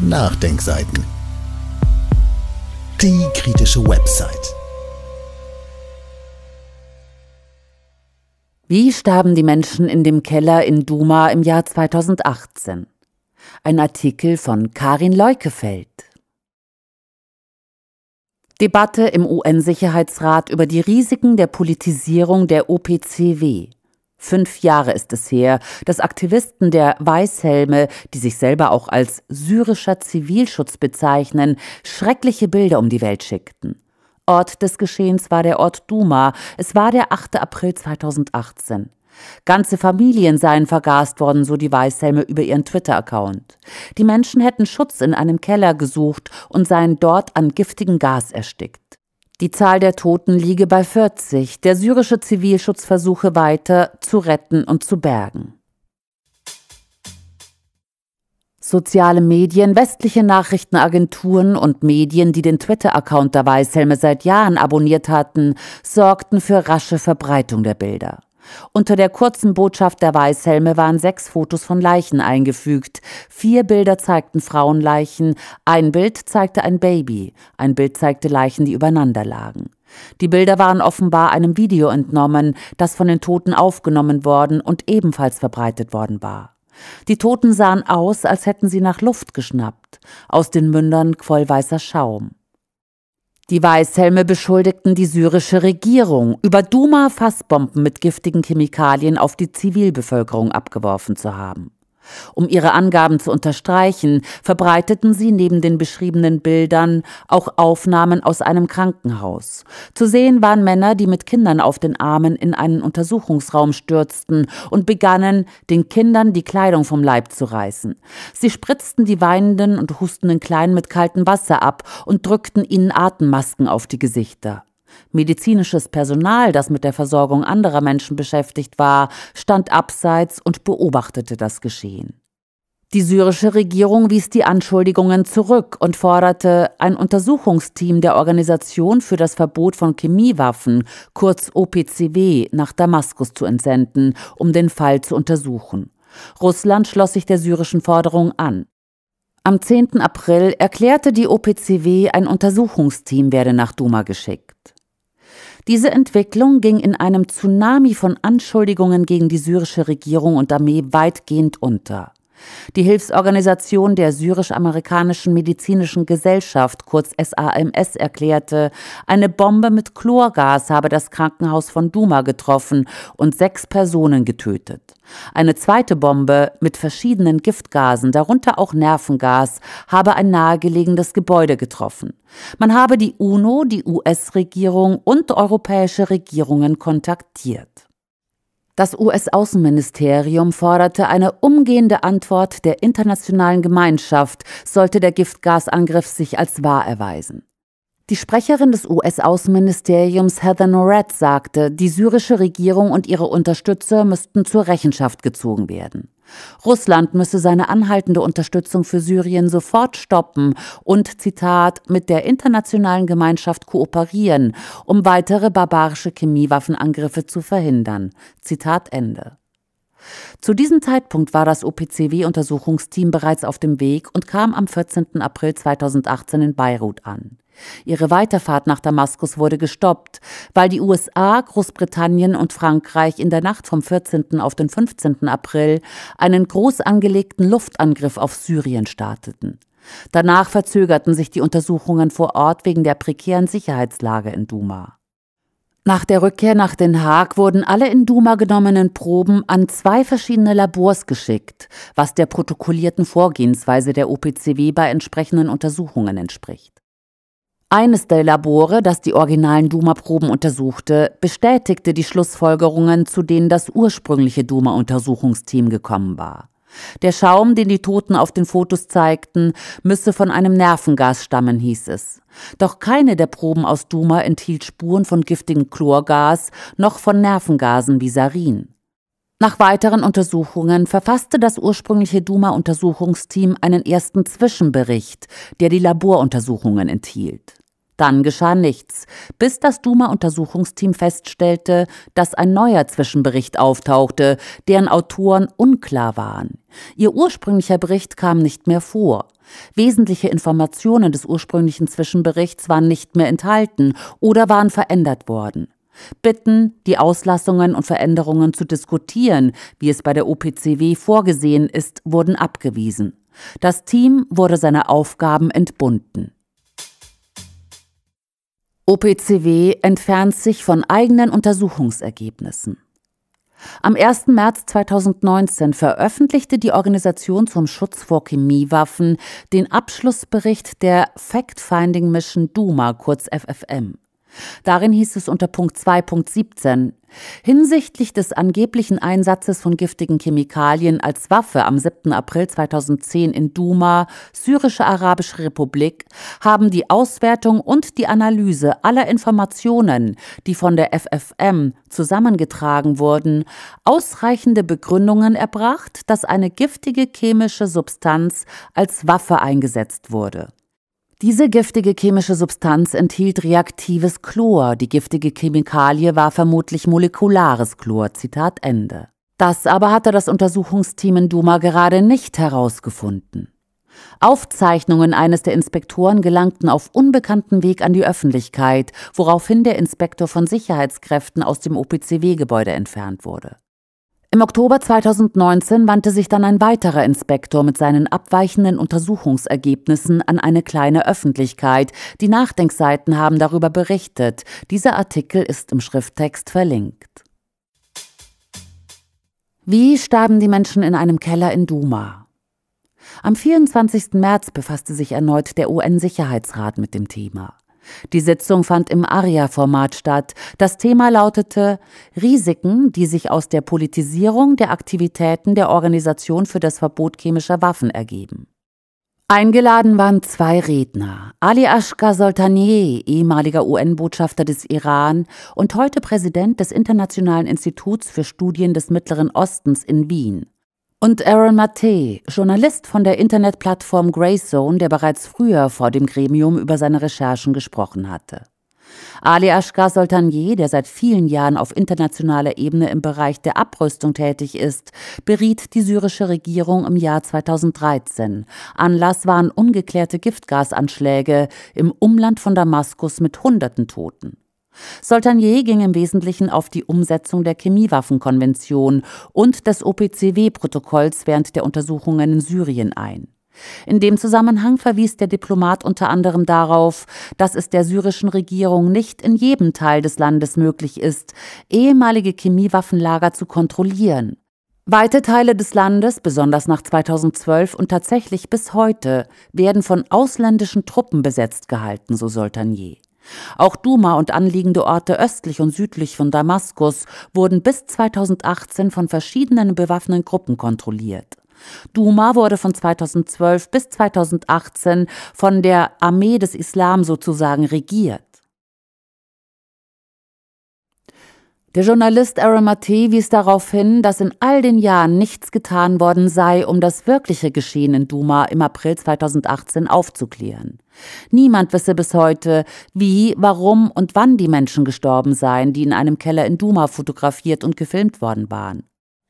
Nachdenkseiten. Die kritische Website. Wie starben die Menschen in dem Keller in Duma im Jahr 2018? Ein Artikel von Karin Leukefeld. Debatte im UN-Sicherheitsrat über die Risiken der Politisierung der OPCW. Fünf Jahre ist es her, dass Aktivisten der Weißhelme, die sich selber auch als syrischer Zivilschutz bezeichnen, schreckliche Bilder um die Welt schickten. Ort des Geschehens war der Ort Duma. Es war der 8. April 2018. Ganze Familien seien vergast worden, so die Weißhelme über ihren Twitter-Account. Die Menschen hätten Schutz in einem Keller gesucht und seien dort an giftigen Gas erstickt. Die Zahl der Toten liege bei 40. Der syrische Zivilschutz versuche weiter zu retten und zu bergen. Soziale Medien, westliche Nachrichtenagenturen und Medien, die den Twitter-Account der Weißhelme seit Jahren abonniert hatten, sorgten für rasche Verbreitung der Bilder. Unter der kurzen Botschaft der Weißhelme waren sechs Fotos von Leichen eingefügt. Vier Bilder zeigten Frauenleichen, ein Bild zeigte ein Baby, ein Bild zeigte Leichen, die übereinander lagen. Die Bilder waren offenbar einem Video entnommen, das von den Toten aufgenommen worden und ebenfalls verbreitet worden war. Die Toten sahen aus, als hätten sie nach Luft geschnappt. Aus den Mündern quoll weißer Schaum. Die Weißhelme beschuldigten die syrische Regierung, über Duma Fassbomben mit giftigen Chemikalien auf die Zivilbevölkerung abgeworfen zu haben. Um ihre Angaben zu unterstreichen, verbreiteten sie neben den beschriebenen Bildern auch Aufnahmen aus einem Krankenhaus. Zu sehen waren Männer, die mit Kindern auf den Armen in einen Untersuchungsraum stürzten und begannen, den Kindern die Kleidung vom Leib zu reißen. Sie spritzten die weinenden und hustenden Kleinen mit kaltem Wasser ab und drückten ihnen Atemmasken auf die Gesichter. Medizinisches Personal, das mit der Versorgung anderer Menschen beschäftigt war, stand abseits und beobachtete das Geschehen. Die syrische Regierung wies die Anschuldigungen zurück und forderte, ein Untersuchungsteam der Organisation für das Verbot von Chemiewaffen, kurz OPCW, nach Damaskus zu entsenden, um den Fall zu untersuchen. Russland schloss sich der syrischen Forderung an. Am 10. April erklärte die OPCW, ein Untersuchungsteam werde nach Duma geschickt. Diese Entwicklung ging in einem Tsunami von Anschuldigungen gegen die syrische Regierung und Armee weitgehend unter. Die Hilfsorganisation der syrisch-amerikanischen medizinischen Gesellschaft, kurz SAMS, erklärte, eine Bombe mit Chlorgas habe das Krankenhaus von Duma getroffen und sechs Personen getötet. Eine zweite Bombe mit verschiedenen Giftgasen, darunter auch Nervengas, habe ein nahegelegenes Gebäude getroffen. Man habe die UNO, die US-Regierung und europäische Regierungen kontaktiert. Das US-Außenministerium forderte eine umgehende Antwort der internationalen Gemeinschaft, sollte der Giftgasangriff sich als wahr erweisen. Die Sprecherin des US-Außenministeriums Heather Norad sagte, die syrische Regierung und ihre Unterstützer müssten zur Rechenschaft gezogen werden. Russland müsse seine anhaltende Unterstützung für Syrien sofort stoppen und, Zitat, mit der internationalen Gemeinschaft kooperieren, um weitere barbarische Chemiewaffenangriffe zu verhindern. Zitat Ende. Zu diesem Zeitpunkt war das OPCW-Untersuchungsteam bereits auf dem Weg und kam am 14. April 2018 in Beirut an. Ihre Weiterfahrt nach Damaskus wurde gestoppt, weil die USA, Großbritannien und Frankreich in der Nacht vom 14. auf den 15. April einen groß angelegten Luftangriff auf Syrien starteten. Danach verzögerten sich die Untersuchungen vor Ort wegen der prekären Sicherheitslage in Duma. Nach der Rückkehr nach Den Haag wurden alle in Duma genommenen Proben an zwei verschiedene Labors geschickt, was der protokollierten Vorgehensweise der OPCW bei entsprechenden Untersuchungen entspricht. Eines der Labore, das die originalen Duma-Proben untersuchte, bestätigte die Schlussfolgerungen, zu denen das ursprüngliche Duma-Untersuchungsteam gekommen war. Der Schaum, den die Toten auf den Fotos zeigten, müsse von einem Nervengas stammen, hieß es. Doch keine der Proben aus Duma enthielt Spuren von giftigem Chlorgas noch von Nervengasen wie Sarin. Nach weiteren Untersuchungen verfasste das ursprüngliche Duma-Untersuchungsteam einen ersten Zwischenbericht, der die Laboruntersuchungen enthielt. Dann geschah nichts, bis das Duma-Untersuchungsteam feststellte, dass ein neuer Zwischenbericht auftauchte, deren Autoren unklar waren. Ihr ursprünglicher Bericht kam nicht mehr vor. Wesentliche Informationen des ursprünglichen Zwischenberichts waren nicht mehr enthalten oder waren verändert worden. Bitten, die Auslassungen und Veränderungen zu diskutieren, wie es bei der OPCW vorgesehen ist, wurden abgewiesen. Das Team wurde seiner Aufgaben entbunden. OPCW entfernt sich von eigenen Untersuchungsergebnissen. Am 1. März 2019 veröffentlichte die Organisation zum Schutz vor Chemiewaffen den Abschlussbericht der Fact-Finding Mission Duma, kurz FFM. Darin hieß es unter Punkt 2.17 Hinsichtlich des angeblichen Einsatzes von giftigen Chemikalien als Waffe am 7. April 2010 in Duma, Syrische Arabische Republik, haben die Auswertung und die Analyse aller Informationen, die von der FFM zusammengetragen wurden, ausreichende Begründungen erbracht, dass eine giftige chemische Substanz als Waffe eingesetzt wurde. Diese giftige chemische Substanz enthielt reaktives Chlor. Die giftige Chemikalie war vermutlich molekulares Chlor. Zitat Ende. Das aber hatte das Untersuchungsteam in Duma gerade nicht herausgefunden. Aufzeichnungen eines der Inspektoren gelangten auf unbekannten Weg an die Öffentlichkeit, woraufhin der Inspektor von Sicherheitskräften aus dem OPCW-Gebäude entfernt wurde. Im Oktober 2019 wandte sich dann ein weiterer Inspektor mit seinen abweichenden Untersuchungsergebnissen an eine kleine Öffentlichkeit. Die Nachdenkseiten haben darüber berichtet. Dieser Artikel ist im Schrifttext verlinkt. Wie starben die Menschen in einem Keller in Duma? Am 24. März befasste sich erneut der UN-Sicherheitsrat mit dem Thema. Die Sitzung fand im ARIA-Format statt. Das Thema lautete Risiken, die sich aus der Politisierung der Aktivitäten der Organisation für das Verbot chemischer Waffen ergeben. Eingeladen waren zwei Redner. Ali Ashgar Soltaneh, ehemaliger UN-Botschafter des Iran und heute Präsident des Internationalen Instituts für Studien des Mittleren Ostens in Wien. Und Aaron Matte, Journalist von der Internetplattform Grayzone, der bereits früher vor dem Gremium über seine Recherchen gesprochen hatte. Ali Ashgar Soltanier, der seit vielen Jahren auf internationaler Ebene im Bereich der Abrüstung tätig ist, beriet die syrische Regierung im Jahr 2013. Anlass waren ungeklärte Giftgasanschläge im Umland von Damaskus mit Hunderten Toten. Soltanier ging im Wesentlichen auf die Umsetzung der Chemiewaffenkonvention und des OPCW-Protokolls während der Untersuchungen in Syrien ein. In dem Zusammenhang verwies der Diplomat unter anderem darauf, dass es der syrischen Regierung nicht in jedem Teil des Landes möglich ist, ehemalige Chemiewaffenlager zu kontrollieren. Weite Teile des Landes, besonders nach 2012 und tatsächlich bis heute, werden von ausländischen Truppen besetzt gehalten, so Soltanier. Auch Duma und anliegende Orte östlich und südlich von Damaskus wurden bis 2018 von verschiedenen bewaffneten Gruppen kontrolliert. Duma wurde von 2012 bis 2018 von der Armee des Islam sozusagen regiert. Der Journalist Aaron Matthee wies darauf hin, dass in all den Jahren nichts getan worden sei, um das wirkliche Geschehen in Duma im April 2018 aufzuklären. Niemand wisse bis heute, wie, warum und wann die Menschen gestorben seien, die in einem Keller in Duma fotografiert und gefilmt worden waren.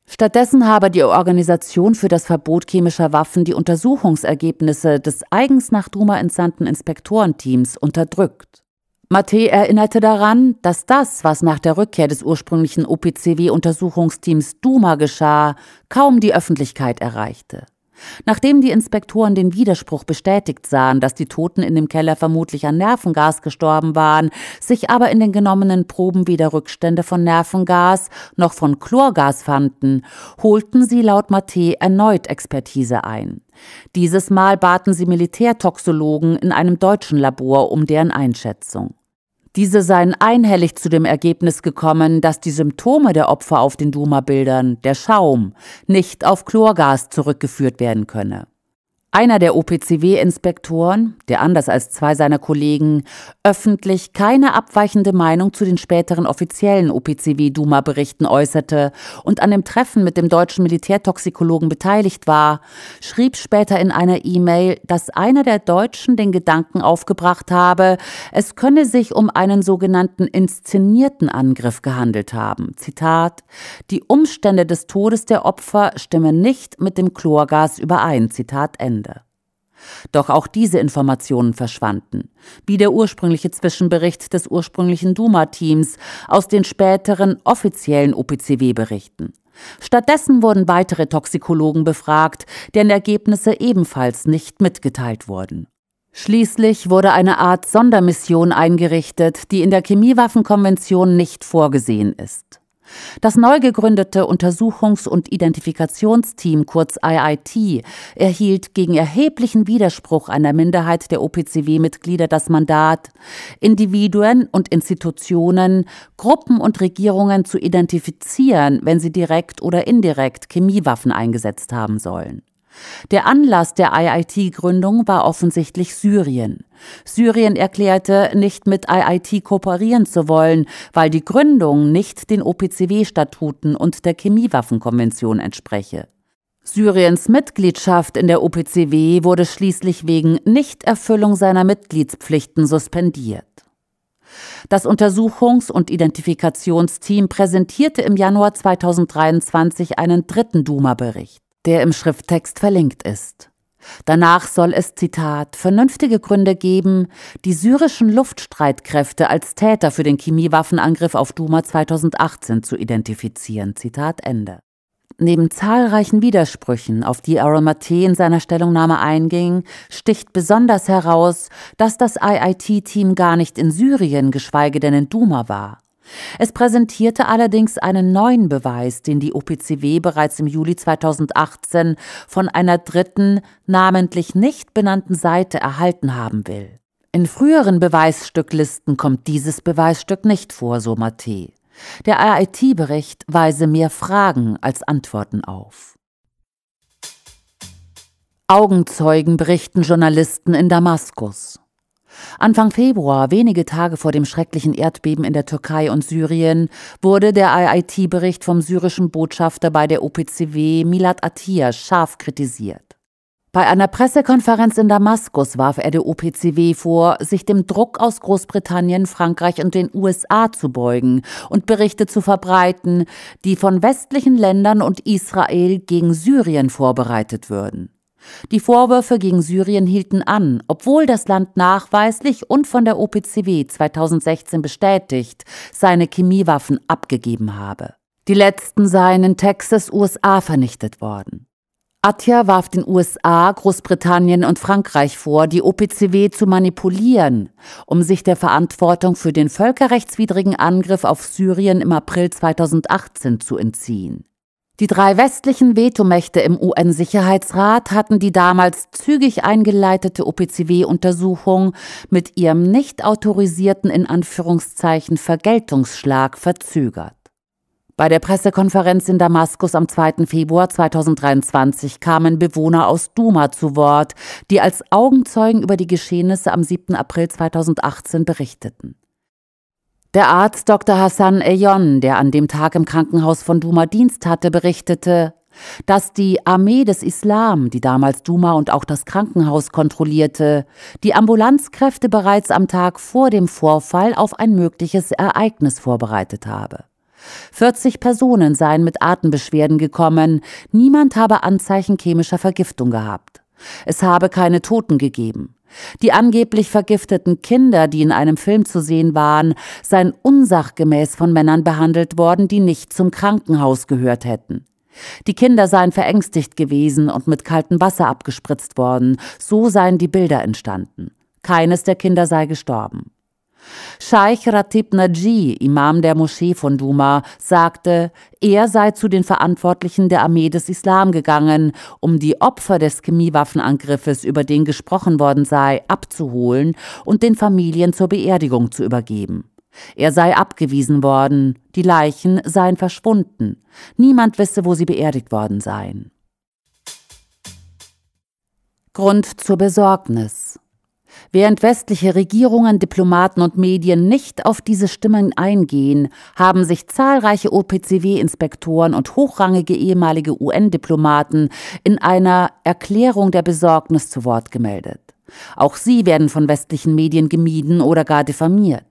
Stattdessen habe die Organisation für das Verbot chemischer Waffen die Untersuchungsergebnisse des eigens nach Duma entsandten Inspektorenteams unterdrückt. Mathé erinnerte daran, dass das, was nach der Rückkehr des ursprünglichen OPCW-Untersuchungsteams Duma geschah, kaum die Öffentlichkeit erreichte. Nachdem die Inspektoren den Widerspruch bestätigt sahen, dass die Toten in dem Keller vermutlich an Nervengas gestorben waren, sich aber in den genommenen Proben weder Rückstände von Nervengas noch von Chlorgas fanden, holten sie laut Mathé erneut Expertise ein. Dieses Mal baten sie Militärtoxologen in einem deutschen Labor um deren Einschätzung. Diese seien einhellig zu dem Ergebnis gekommen, dass die Symptome der Opfer auf den Duma-Bildern, der Schaum, nicht auf Chlorgas zurückgeführt werden könne. Einer der OPCW-Inspektoren, der anders als zwei seiner Kollegen öffentlich keine abweichende Meinung zu den späteren offiziellen OPCW-Duma-Berichten äußerte und an dem Treffen mit dem deutschen Militärtoxikologen beteiligt war, schrieb später in einer E-Mail, dass einer der Deutschen den Gedanken aufgebracht habe, es könne sich um einen sogenannten inszenierten Angriff gehandelt haben. Zitat: Die Umstände des Todes der Opfer stimmen nicht mit dem Chlorgas überein. Zitat Ende. Doch auch diese Informationen verschwanden, wie der ursprüngliche Zwischenbericht des ursprünglichen Duma-Teams aus den späteren offiziellen OPCW-Berichten. Stattdessen wurden weitere Toxikologen befragt, deren Ergebnisse ebenfalls nicht mitgeteilt wurden. Schließlich wurde eine Art Sondermission eingerichtet, die in der Chemiewaffenkonvention nicht vorgesehen ist. Das neu gegründete Untersuchungs- und Identifikationsteam, kurz IIT, erhielt gegen erheblichen Widerspruch einer Minderheit der OPCW-Mitglieder das Mandat, Individuen und Institutionen, Gruppen und Regierungen zu identifizieren, wenn sie direkt oder indirekt Chemiewaffen eingesetzt haben sollen. Der Anlass der IIT-Gründung war offensichtlich Syrien. Syrien erklärte, nicht mit IIT kooperieren zu wollen, weil die Gründung nicht den OPCW-Statuten und der Chemiewaffenkonvention entspreche. Syriens Mitgliedschaft in der OPCW wurde schließlich wegen Nichterfüllung seiner Mitgliedspflichten suspendiert. Das Untersuchungs- und Identifikationsteam präsentierte im Januar 2023 einen dritten Duma-Bericht der im Schrifttext verlinkt ist. Danach soll es, Zitat, vernünftige Gründe geben, die syrischen Luftstreitkräfte als Täter für den Chemiewaffenangriff auf Duma 2018 zu identifizieren. Zitat Ende. Neben zahlreichen Widersprüchen, auf die Aromatee in seiner Stellungnahme einging, sticht besonders heraus, dass das IIT-Team gar nicht in Syrien, geschweige denn in Duma war. Es präsentierte allerdings einen neuen Beweis, den die OPCW bereits im Juli 2018 von einer dritten, namentlich nicht benannten Seite erhalten haben will. In früheren Beweisstücklisten kommt dieses Beweisstück nicht vor, so Maté. Der RIT-Bericht weise mehr Fragen als Antworten auf. Augenzeugen berichten Journalisten in Damaskus. Anfang Februar, wenige Tage vor dem schrecklichen Erdbeben in der Türkei und Syrien, wurde der IIT-Bericht vom syrischen Botschafter bei der OPCW Milad Atia scharf kritisiert. Bei einer Pressekonferenz in Damaskus warf er der OPCW vor, sich dem Druck aus Großbritannien, Frankreich und den USA zu beugen und Berichte zu verbreiten, die von westlichen Ländern und Israel gegen Syrien vorbereitet würden. Die Vorwürfe gegen Syrien hielten an, obwohl das Land nachweislich und von der OPCW 2016 bestätigt seine Chemiewaffen abgegeben habe. Die letzten seien in Texas, USA vernichtet worden. Atja warf den USA, Großbritannien und Frankreich vor, die OPCW zu manipulieren, um sich der Verantwortung für den völkerrechtswidrigen Angriff auf Syrien im April 2018 zu entziehen. Die drei westlichen Vetomächte im UN-Sicherheitsrat hatten die damals zügig eingeleitete OPCW-Untersuchung mit ihrem nicht autorisierten in Anführungszeichen Vergeltungsschlag verzögert. Bei der Pressekonferenz in Damaskus am 2. Februar 2023 kamen Bewohner aus Duma zu Wort, die als Augenzeugen über die Geschehnisse am 7. April 2018 berichteten. Der Arzt Dr. Hassan Eyon, der an dem Tag im Krankenhaus von Duma Dienst hatte, berichtete, dass die Armee des Islam, die damals Duma und auch das Krankenhaus kontrollierte, die Ambulanzkräfte bereits am Tag vor dem Vorfall auf ein mögliches Ereignis vorbereitet habe. 40 Personen seien mit Atembeschwerden gekommen, niemand habe Anzeichen chemischer Vergiftung gehabt. Es habe keine Toten gegeben. Die angeblich vergifteten Kinder, die in einem Film zu sehen waren, seien unsachgemäß von Männern behandelt worden, die nicht zum Krankenhaus gehört hätten. Die Kinder seien verängstigt gewesen und mit kaltem Wasser abgespritzt worden, so seien die Bilder entstanden. Keines der Kinder sei gestorben. Scheich Ratib Naji, Imam der Moschee von Duma, sagte, er sei zu den Verantwortlichen der Armee des Islam gegangen, um die Opfer des Chemiewaffenangriffes, über den gesprochen worden sei, abzuholen und den Familien zur Beerdigung zu übergeben. Er sei abgewiesen worden, die Leichen seien verschwunden, niemand wisse, wo sie beerdigt worden seien. Grund zur Besorgnis Während westliche Regierungen, Diplomaten und Medien nicht auf diese Stimmen eingehen, haben sich zahlreiche OPCW-Inspektoren und hochrangige ehemalige UN-Diplomaten in einer Erklärung der Besorgnis zu Wort gemeldet. Auch sie werden von westlichen Medien gemieden oder gar diffamiert.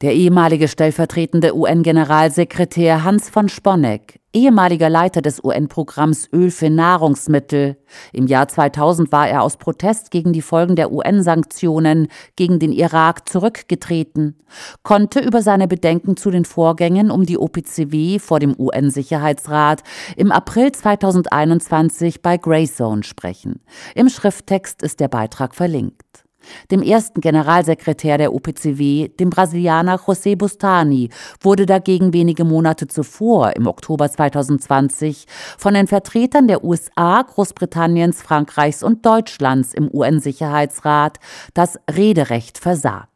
Der ehemalige stellvertretende UN-Generalsekretär Hans von Sponeck, ehemaliger Leiter des UN-Programms Öl für Nahrungsmittel. Im Jahr 2000 war er aus Protest gegen die Folgen der UN-Sanktionen gegen den Irak zurückgetreten, konnte über seine Bedenken zu den Vorgängen um die OPCW vor dem UN-Sicherheitsrat im April 2021 bei Greyzone sprechen. Im Schrifttext ist der Beitrag verlinkt. Dem ersten Generalsekretär der OPCW, dem Brasilianer José Bustani, wurde dagegen wenige Monate zuvor, im Oktober 2020, von den Vertretern der USA, Großbritanniens, Frankreichs und Deutschlands im UN-Sicherheitsrat das Rederecht versagt.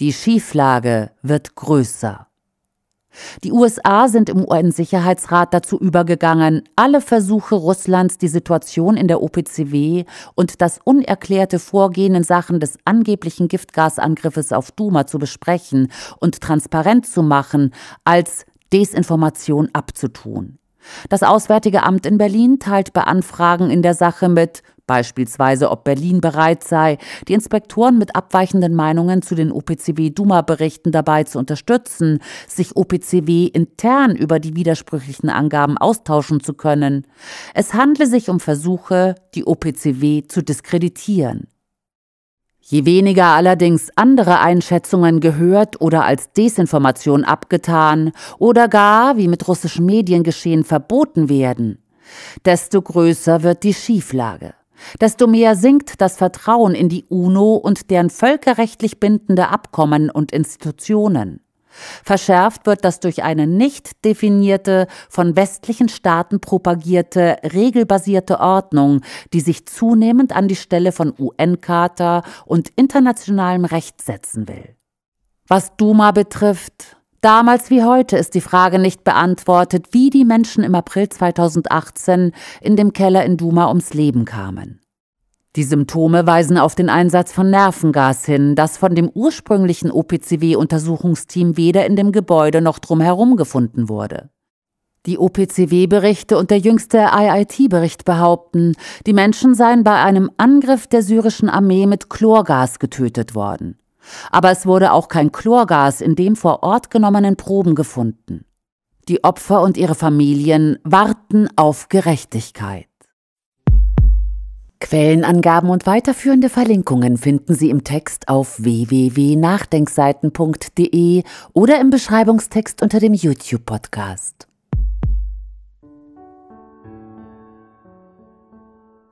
Die Schieflage wird größer. Die USA sind im UN-Sicherheitsrat dazu übergegangen, alle Versuche Russlands, die Situation in der OPCW und das unerklärte Vorgehen in Sachen des angeblichen Giftgasangriffes auf Duma zu besprechen und transparent zu machen, als Desinformation abzutun. Das Auswärtige Amt in Berlin teilt bei Anfragen in der Sache mit Beispielsweise, ob Berlin bereit sei, die Inspektoren mit abweichenden Meinungen zu den OPCW-Duma-Berichten dabei zu unterstützen, sich OPCW intern über die widersprüchlichen Angaben austauschen zu können. Es handle sich um Versuche, die OPCW zu diskreditieren. Je weniger allerdings andere Einschätzungen gehört oder als Desinformation abgetan oder gar, wie mit russischen Medien geschehen, verboten werden, desto größer wird die Schieflage. Desto mehr sinkt das Vertrauen in die UNO und deren völkerrechtlich bindende Abkommen und Institutionen. Verschärft wird das durch eine nicht definierte, von westlichen Staaten propagierte, regelbasierte Ordnung, die sich zunehmend an die Stelle von UN-Charta und internationalem Recht setzen will. Was Duma betrifft, Damals wie heute ist die Frage nicht beantwortet, wie die Menschen im April 2018 in dem Keller in Duma ums Leben kamen. Die Symptome weisen auf den Einsatz von Nervengas hin, das von dem ursprünglichen OPCW-Untersuchungsteam weder in dem Gebäude noch drumherum gefunden wurde. Die OPCW-Berichte und der jüngste IIT-Bericht behaupten, die Menschen seien bei einem Angriff der syrischen Armee mit Chlorgas getötet worden. Aber es wurde auch kein Chlorgas in dem vor Ort genommenen Proben gefunden. Die Opfer und ihre Familien warten auf Gerechtigkeit. Quellenangaben und weiterführende Verlinkungen finden Sie im Text auf www.nachdenkseiten.de oder im Beschreibungstext unter dem YouTube-Podcast.